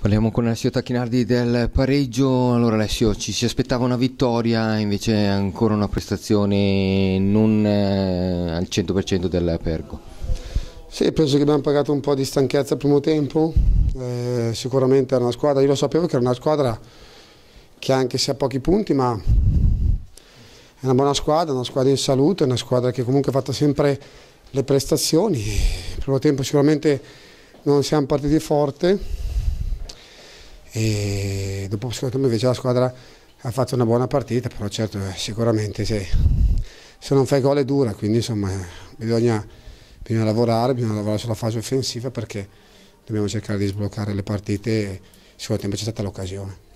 Parliamo con Alessio Tacchinardi del pareggio. Allora Alessio, ci si aspettava una vittoria, invece ancora una prestazione non eh, al 100% del Perco. Sì, penso che abbiamo pagato un po' di stanchezza al primo tempo. Eh, sicuramente era una squadra, io lo sapevo che era una squadra che anche se ha pochi punti, ma è una buona squadra, una squadra in salute, una squadra che comunque ha fatto sempre le prestazioni. Il primo tempo sicuramente non siamo partiti forte e dopo secondo me invece la squadra ha fatto una buona partita, però certo eh, sicuramente se, se non fai gol è dura, quindi insomma eh, bisogna, bisogna, lavorare, bisogna lavorare sulla fase offensiva perché dobbiamo cercare di sbloccare le partite, secondo tempo c'è stata l'occasione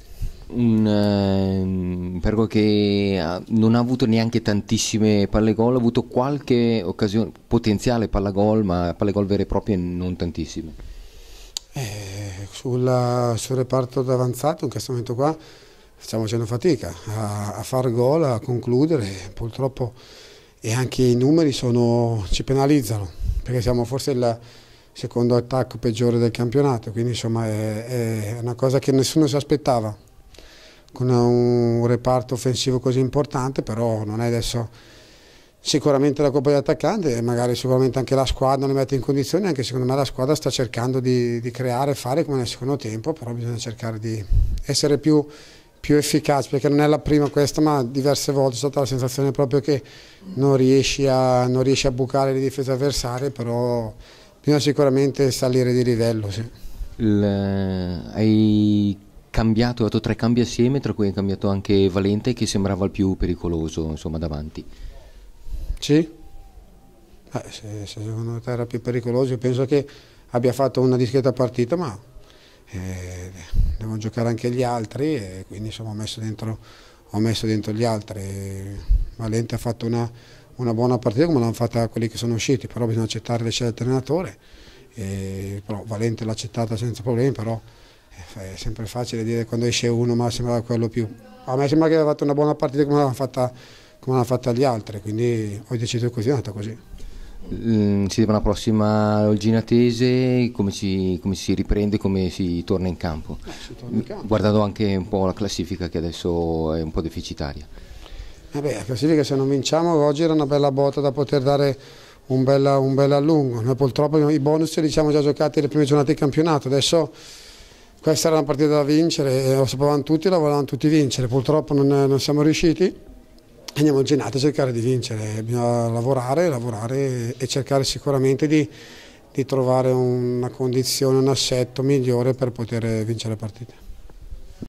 un ehm, Pergo che ah, non ha avuto neanche tantissime palle gol, ha avuto qualche occasione, potenziale palla gol, ma palle gol vere e proprie non tantissime sul, sul reparto d'avanzato in questo momento qua stiamo facendo fatica a, a far gol, a concludere, purtroppo e anche i numeri sono, ci penalizzano perché siamo forse il secondo attacco peggiore del campionato, quindi insomma è, è una cosa che nessuno si aspettava con un reparto offensivo così importante, però non è adesso sicuramente la colpa dell'attaccante e magari sicuramente anche la squadra non le mette in condizioni, anche secondo me la squadra sta cercando di, di creare e fare come nel secondo tempo, però bisogna cercare di essere più, più, efficaci, perché non è la prima questa, ma diverse volte ho stata la sensazione proprio che non riesci a, non riesci a bucare le difese avversarie, però bisogna sicuramente salire di livello. Sì. Il, eh, hai cambiato, hai fatto tre cambi assieme, tra cui hai cambiato anche Valente che sembrava il più pericoloso insomma, davanti. Sì. Eh, se, se secondo te era più pericoloso, penso che abbia fatto una discreta partita, ma eh, devono giocare anche gli altri e quindi insomma, ho, messo dentro, ho, messo dentro, gli altri. Valente ha fatto una, una buona partita come l'hanno fatta quelli che sono usciti, però bisogna accettare le scelte dell'allenatore. Valente l'ha accettata senza problemi, però eh, è sempre facile dire quando esce uno ma sembra quello più. A me sembra che abbia fatto una buona partita come l'hanno fatta come hanno fatto gli altri, quindi ho deciso così, è andata così. Si mm, deve una prossima Olginatese, come, come, si riprende, come si torna in campo? Eh, si torna in mm, campo. Guardando anche un po' la classifica che adesso è un po' deficitaria. Eh la classifica se non vinciamo oggi era una bella botta da poter dare un bel, un bel allungo. Noi purtroppo i bonus li siamo già giocati le prime giornate di campionato, adesso questa era una partita da vincere, lo sapevamo tutti, la volevamo tutti vincere, purtroppo non, non siamo riusciti andiamo al Genato a cercare di vincere, bisogna lavorare, lavorare e cercare sicuramente di, di trovare una condizione, un assetto migliore per poter vincere la partita.